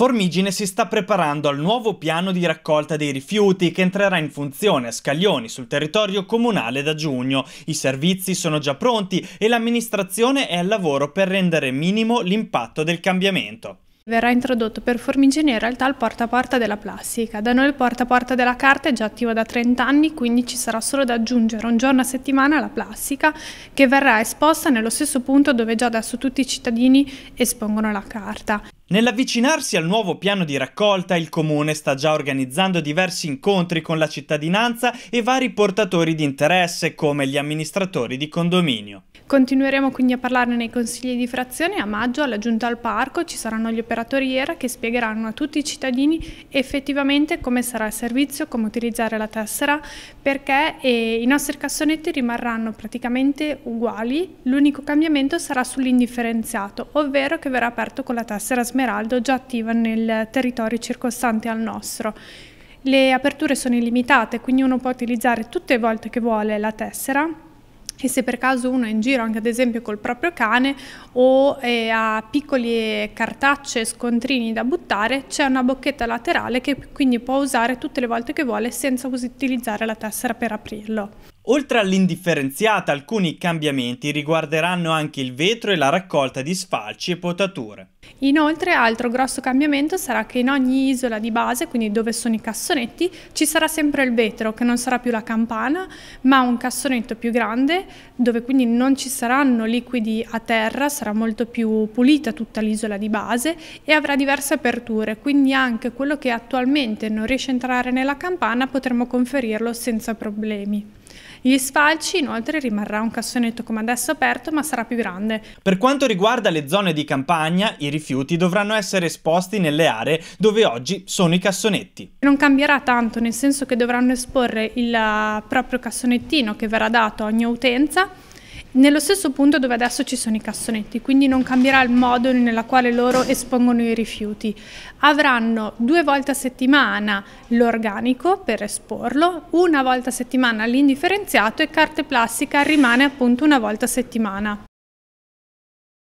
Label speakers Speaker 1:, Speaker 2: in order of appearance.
Speaker 1: Formigine si sta preparando al nuovo piano di raccolta dei rifiuti che entrerà in funzione a Scaglioni sul territorio comunale da giugno. I servizi sono già pronti e l'amministrazione è al lavoro per rendere minimo l'impatto del cambiamento.
Speaker 2: Verrà introdotto per Formigine in realtà il porta a porta della plastica. Da noi il porta a porta della carta è già attivo da 30 anni, quindi ci sarà solo da aggiungere un giorno a settimana la plastica che verrà esposta nello stesso punto dove già adesso tutti i cittadini espongono la carta.
Speaker 1: Nell'avvicinarsi al nuovo piano di raccolta, il comune sta già organizzando diversi incontri con la cittadinanza e vari portatori di interesse, come gli amministratori di condominio.
Speaker 2: Continueremo quindi a parlarne nei consigli di frazione. A maggio, alla giunta al parco, ci saranno gli operatori IERA che spiegheranno a tutti i cittadini effettivamente come sarà il servizio, come utilizzare la tessera, perché eh, i nostri cassonetti rimarranno praticamente uguali. L'unico cambiamento sarà sull'indifferenziato, ovvero che verrà aperto con la tessera smentita smeraldo già attiva nel territorio circostante al nostro. Le aperture sono illimitate, quindi uno può utilizzare tutte le volte che vuole la tessera e se per caso uno è in giro anche ad esempio col proprio cane o eh, ha piccoli eh, cartacce, scontrini da buttare, c'è una bocchetta laterale che quindi può usare tutte le volte che vuole senza utilizzare la tessera per aprirlo.
Speaker 1: Oltre all'indifferenziata, alcuni cambiamenti riguarderanno anche il vetro e la raccolta di sfalci e potature.
Speaker 2: Inoltre, altro grosso cambiamento sarà che in ogni isola di base, quindi dove sono i cassonetti, ci sarà sempre il vetro, che non sarà più la campana, ma un cassonetto più grande, dove quindi non ci saranno liquidi a terra, sarà molto più pulita tutta l'isola di base e avrà diverse aperture, quindi anche quello che attualmente non riesce a entrare nella campana potremo conferirlo senza problemi. Gli sfalci inoltre rimarrà un cassonetto come adesso aperto ma sarà più grande.
Speaker 1: Per quanto riguarda le zone di campagna, i rifiuti dovranno essere esposti nelle aree dove oggi sono i cassonetti.
Speaker 2: Non cambierà tanto nel senso che dovranno esporre il eh, proprio cassonettino che verrà dato a ogni utenza nello stesso punto dove adesso ci sono i cassonetti, quindi non cambierà il modo nella quale loro espongono i rifiuti. Avranno due volte a settimana l'organico per esporlo, una volta a settimana l'indifferenziato e carta plastica rimane appunto una volta a settimana.